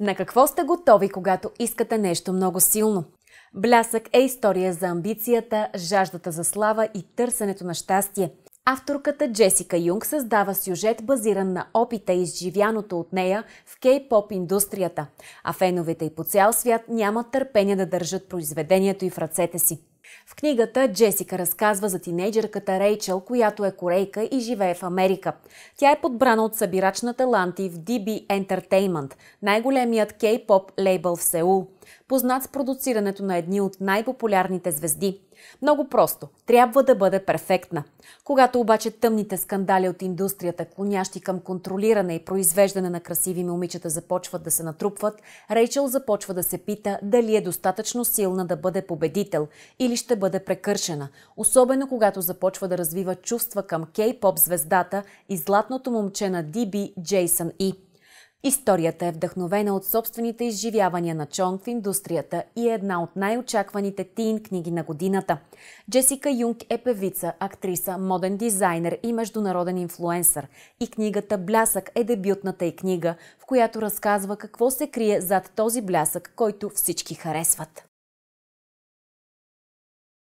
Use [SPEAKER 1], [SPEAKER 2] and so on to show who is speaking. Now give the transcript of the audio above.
[SPEAKER 1] На какво сте готови, когато искате нещо много силно? Блясък е история за амбицията, жаждата за слава и търсенето на щастие. Авторката Джесика Юнг създава сюжет базиран на опита и изживяното от нея в кей-поп индустрията, а феновете и по цял свят нямат търпение да държат произведението и в ръцете си. В книгата Джесика разказва за тинейджерката Рейчел, която е корейка и живее в Америка. Тя е подбрана от събирач на таланти в DB Entertainment, най-големият кей-поп лейбъл в Сеул познат с продуцирането на едни от най-популярните звезди. Много просто. Трябва да бъде перфектна. Когато обаче тъмните скандали от индустрията, клонящи към контролиране и произвеждане на красиви момичета, започват да се натрупват, Рейчел започва да се пита дали е достатъчно силна да бъде победител или ще бъде прекършена, особено когато започва да развива чувства към кей-поп звездата и златното момче на DB Джейсън И. E. Историята е вдъхновена от собствените изживявания на Чонг в индустрията и е една от най-очакваните тин книги на годината. Джесика Юнг е певица, актриса, моден дизайнер и международен инфлуенсър. И книгата Блясък е дебютната й книга, в която разказва какво се крие зад този блясък, който всички харесват.